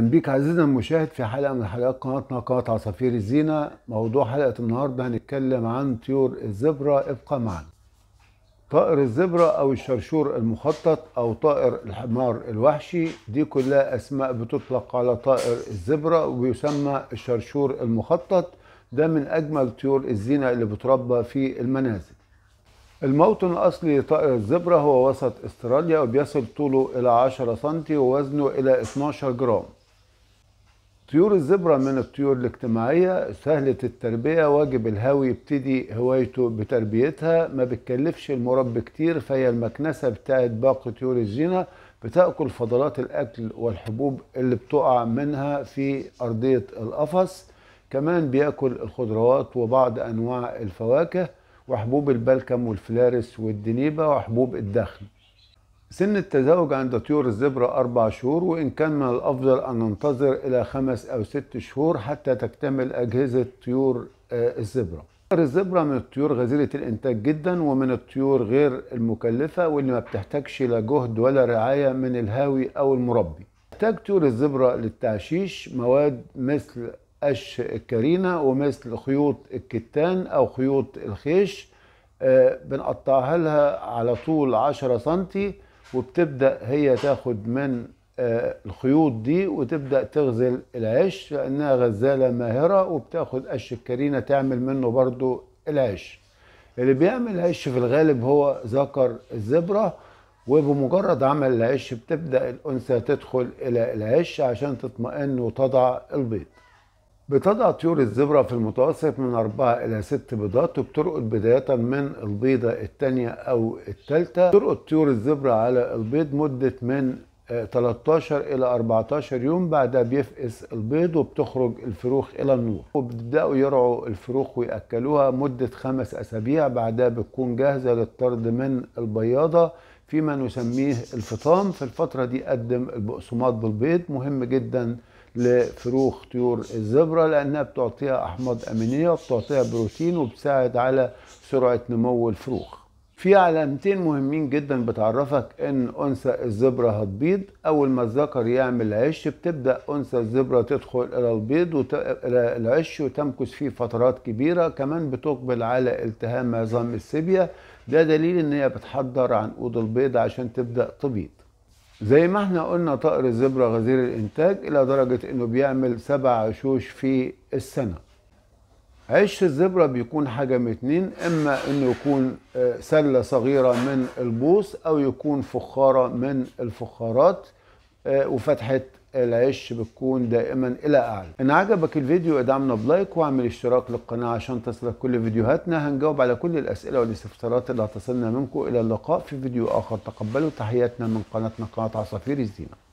اهلا بيك عزيزنا المشاهد في حلقه من حلقات قناتنا قناه عصافير الزينه موضوع حلقه النهارده هنتكلم عن طيور الزبره ابقى معنا طائر الزبره او الشرشور المخطط او طائر الحمار الوحشي دي كلها اسماء بتطلق على طائر الزبره وبيسمى الشرشور المخطط ده من اجمل طيور الزينه اللي بتربى في المنازل الموطن الأصلي لطائر الزبرة هو وسط استراليا وبيصل طوله إلى 10 سم ووزنه إلى 12 جرام طيور الزبرة من الطيور الاجتماعية سهلة التربية واجب الهاوي يبتدي هوايته بتربيتها ما بتكلفش المربي كتير فهي المكنسة بتاعت باقي طيور الزينة بتأكل فضلات الأكل والحبوب اللي بتقع منها في أرضية القفص كمان بياكل الخضروات وبعض أنواع الفواكه وحبوب البلكم والفلارس والدنيبة وحبوب الدخن سن التزاوج عند طيور الزبرة أربع شهور وإن كان من الأفضل أن ننتظر إلى خمس أو ست شهور حتى تكتمل أجهزة طيور آه، الزبرة الزبرة من الطيور غزيرة الإنتاج جدا ومن الطيور غير المكلفة واللي ما بتحتاجش لا جهد ولا رعاية من الهاوي أو المربي تحتاج طيور الزبرة للتعشيش مواد مثل قش الكرينة ومثل خيوط الكتان أو خيوط الخيش آه، بنقطعها لها على طول عشرة سنتي وبتبدأ هي تاخد من آه، الخيوط دي وتبدأ تغزل العش لأنها غزالة ماهرة وبتاخد قش الكرينة تعمل منه برضو العش اللي بيعمل عش في الغالب هو ذكر الزبرة وبمجرد عمل العش بتبدأ الأنثى تدخل إلى العش عشان تطمئن وتضع البيض بتضع طيور الزبرة في المتوسط من أربعة إلى ست بيضات وبترقد بداية من البيضة الثانية أو الثالثة ترقد طيور الزبرة على البيض مدة من 13 آه، إلى 14 يوم بعدها بيفقس البيض وبتخرج الفروخ إلى النور وبيبدأوا يرعوا الفروخ ويأكلوها مدة خمس أسابيع بعدها بتكون جاهزة للطرد من البياضة فيما نسميه الفطام في الفترة دي قدم البقسومات بالبيض مهم جداً لفروخ طيور الزبرة لأنها بتعطيها أحماض أمينية وبتعطيها بروتين وبتساعد على سرعة نمو الفروخ في علامتين مهمين جدا بتعرفك ان انثى الزبرة هتبيض اول ما الذكر يعمل عش بتبدا انثى الزبرة تدخل الى البيض وت... الى العش وتمكث فيه فترات كبيرة كمان بتقبل على التهام عظام السبيه ده دليل ان هي بتحضر عنقود البيض عشان تبدا تبيض زي ما احنا قلنا طائر الزبرة غزير الانتاج الى درجة انه بيعمل سبع عشوش في السنة عش الزبرة بيكون حجم اتنين اما انه يكون آه، سلة صغيرة من البوص او يكون فخارة من الفخارات آه، وفتحة العش بتكون دائما الى اعلى ان عجبك الفيديو ادعمنا بلايك واعمل اشتراك للقناه عشان تصلك كل فيديوهاتنا هنجاوب على كل الاسئله والاستفسارات اللي هتصلنا منكم الى اللقاء في فيديو اخر تقبلوا تحياتنا من قناتنا قناه عصافير الزينه